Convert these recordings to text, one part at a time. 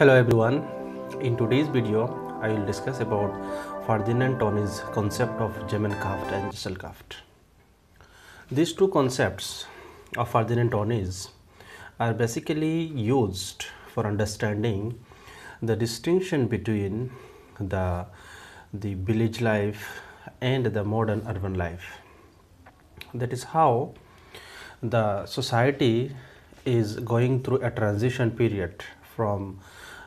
hello everyone in today's video i will discuss about ferdinand tony's concept of German craft and gesellschaft these two concepts of ferdinand tony's are basically used for understanding the distinction between the the village life and the modern urban life that is how the society is going through a transition period from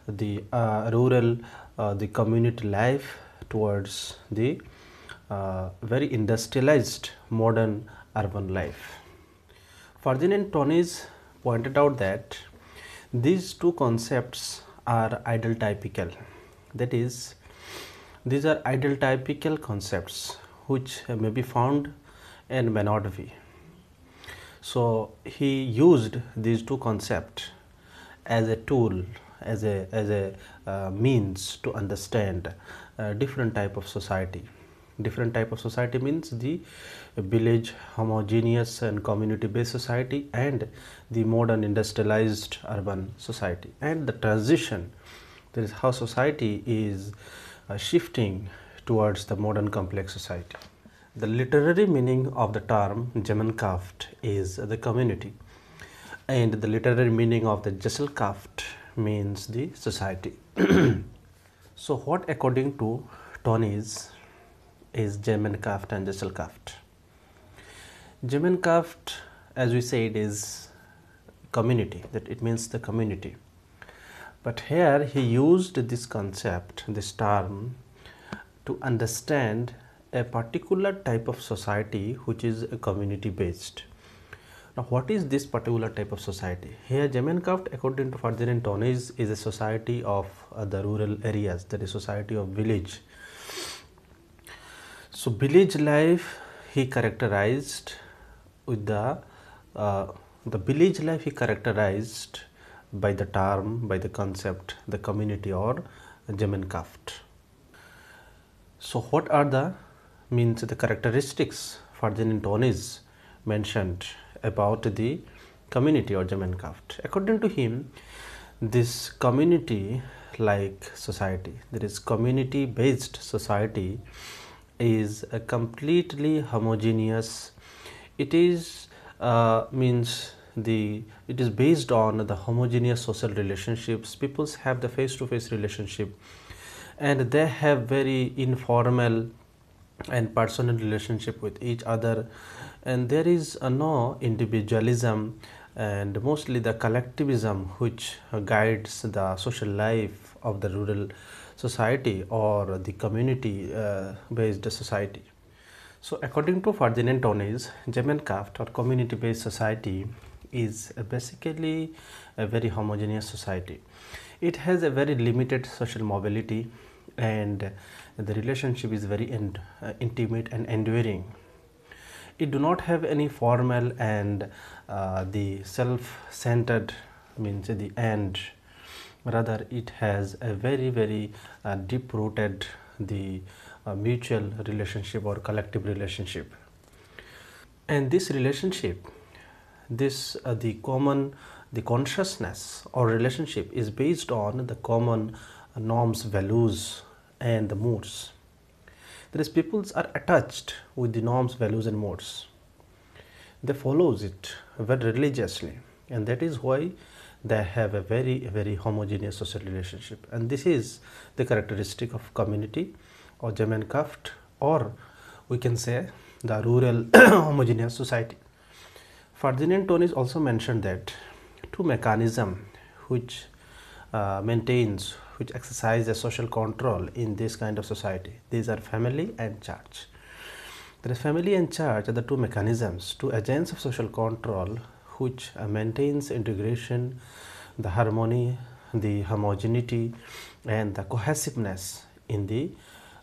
the uh, rural uh, the community life towards the uh, very industrialized modern urban life. Ferdinand tonis pointed out that these two concepts are ideal typical that is these are ideal typical concepts which may be found and may not be. So he used these two concepts as a tool as a as a uh, means to understand uh, different type of society different type of society means the village homogeneous and community based society and the modern industrialized urban society and the transition that is how society is uh, shifting towards the modern complex society the literary meaning of the term gemeinschaft is the community and the literary meaning of the gesellschaft means the society. so what according to Tony is, Gemeinschaft and Gesellschaft. Gemeinschaft, as we said is community that it means the community but here he used this concept this term to understand a particular type of society which is community based now what is this particular type of society? Here Jemenkraft, according to Ferdinand Tonis, is a society of uh, the rural areas that is society of village. So village life he characterized with the uh, the village life he characterized by the term by the concept the community or Jemenkraft. So what are the means the characteristics Ferdinand Tonis mentioned about the community or Gemeinschaft. According to him, this community like society, that community based society is a completely homogeneous. It is uh, means the it is based on the homogeneous social relationships. Peoples have the face to face relationship and they have very informal and personal relationship with each other and there is no individualism and mostly the collectivism which guides the social life of the rural society or the community uh, based society so according to ferdinand German gemeinschaft or community based society is basically a very homogeneous society it has a very limited social mobility and the relationship is very in, uh, intimate and enduring it do not have any formal and uh, the self-centered means the end rather it has a very very uh, deep-rooted the uh, mutual relationship or collective relationship and this relationship this uh, the common the consciousness or relationship is based on the common norms, values and the moods. These peoples are attached with the norms, values and moods. They follows it very religiously and that is why they have a very very homogeneous social relationship and this is the characteristic of community or Gemeinschaft or we can say the rural homogeneous society. Ferdinand Tonis also mentioned that two mechanism which uh, maintains which exercise the social control in this kind of society. These are family and church. The family and church are the two mechanisms, two agents of social control which uh, maintains integration, the harmony, the homogeneity and the cohesiveness in the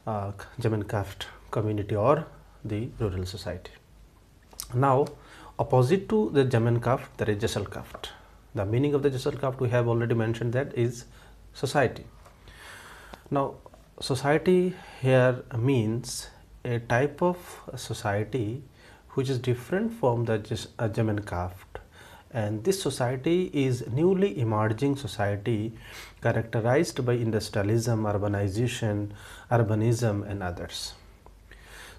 uh, Germankraft community or the rural society. Now opposite to the Germankraft, there is Gesellschaft. The meaning of the Gesellschaft we have already mentioned that is society. Now, society here means a type of society which is different from the uh, German craft and this society is newly emerging society characterized by industrialism, urbanization, urbanism and others.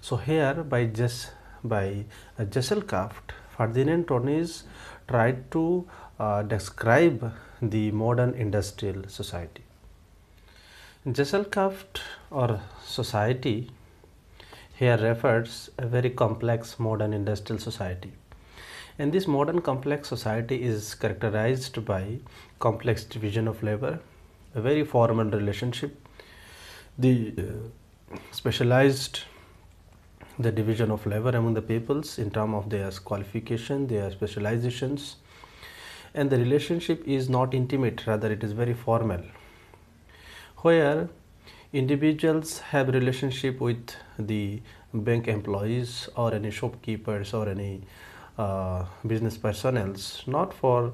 So here by just by uh, Ferdinand Tonnes tried to uh, describe the modern industrial society. Gesellschaft or society here refers a very complex modern industrial society. And this modern complex society is characterized by complex division of labor, a very formal relationship, the uh, specialized the division of labor among the peoples in terms of their qualification, their specializations, and the relationship is not intimate rather it is very formal where individuals have relationship with the bank employees or any shopkeepers or any uh, business personnels not for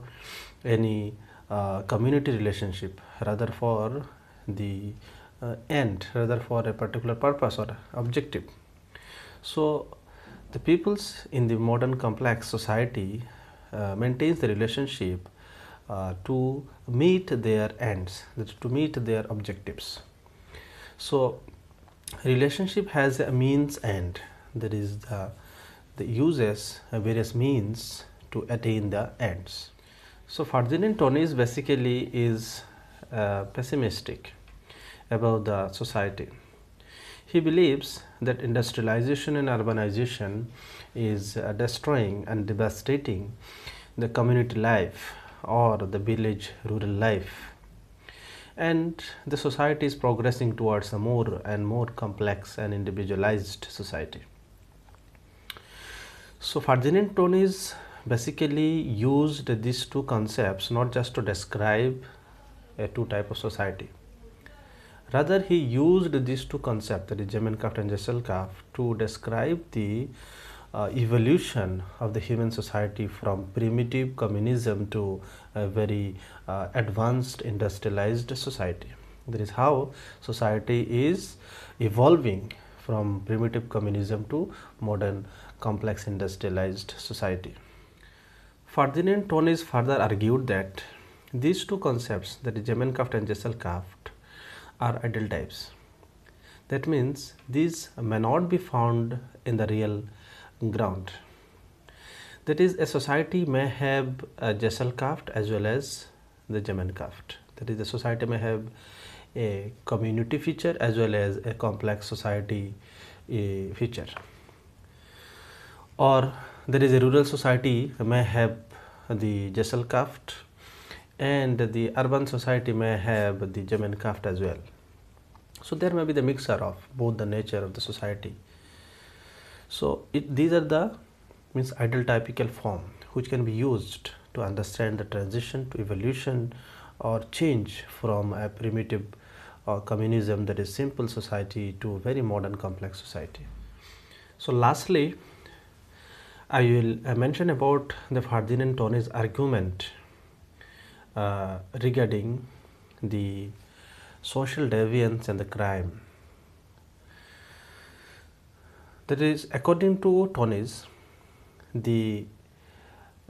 any uh, community relationship rather for the uh, end rather for a particular purpose or objective so the peoples in the modern complex society uh, maintains the relationship uh, to meet their ends, to meet their objectives. So, relationship has a means end, that is the, the uses uh, various means to attain the ends. So, Ferdinand Tonis basically is pessimistic about the society he believes that industrialization and urbanization is uh, destroying and devastating the community life or the village rural life and the society is progressing towards a more and more complex and individualized society. So Ferdinand tonis basically used these two concepts not just to describe a uh, two type of society rather he used these two concepts that is Gemenkaft and Gesellkaft to describe the uh, evolution of the human society from primitive communism to a very uh, advanced industrialized society that is how society is evolving from primitive communism to modern complex industrialized society Ferdinand Tonis further argued that these two concepts that is Gemenkaft and Gesellkaft are ideal types. That means these may not be found in the real ground. That is, a society may have a craft as well as the Gemeinschaft. That is, the society may have a community feature as well as a complex society uh, feature. Or there is a rural society may have the craft and the urban society may have the German craft as well. So there may be the mixture of both the nature of the society. So it, these are the means ideal typical form which can be used to understand the transition to evolution or change from a primitive uh, communism that is simple society to a very modern complex society. So lastly, I will uh, mention about the Ferdinand Tony's argument uh, regarding the social deviance and the crime. That is, according to Tonis, the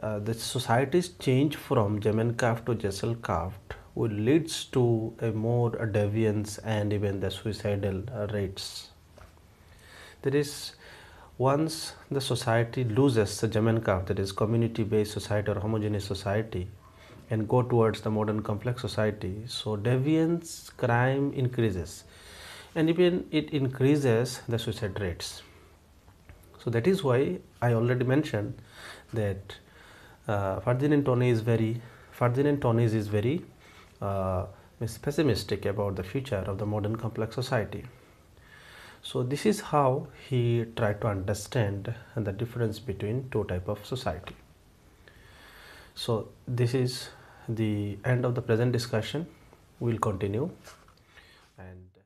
uh, the society's change from Gemencraft to Gesellcraft which leads to a more deviance and even the suicidal rates. That is, once the society loses the German that is community-based society or homogeneous society, and go towards the modern complex society, so deviance crime increases and even it increases the suicide rates. So that is why I already mentioned that uh, Ferdinand Tony is very Ferdinand Tony is very uh, pessimistic about the future of the modern complex society. So this is how he tried to understand the difference between two type of society. So this is the end of the present discussion we will continue and